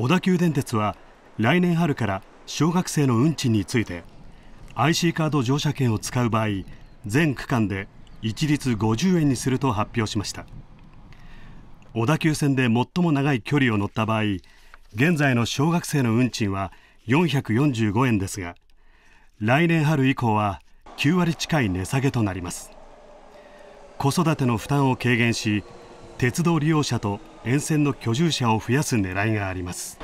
小田急電鉄は来年春から小学生の運賃について IC カード乗車券を使う場合全区間で一律50円にすると発表しました小田急線で最も長い距離を乗った場合現在の小学生の運賃は445円ですが来年春以降は9割近い値下げとなります子育ての負担を軽減し鉄道利用者と沿線の居住者を増やす狙いがあります。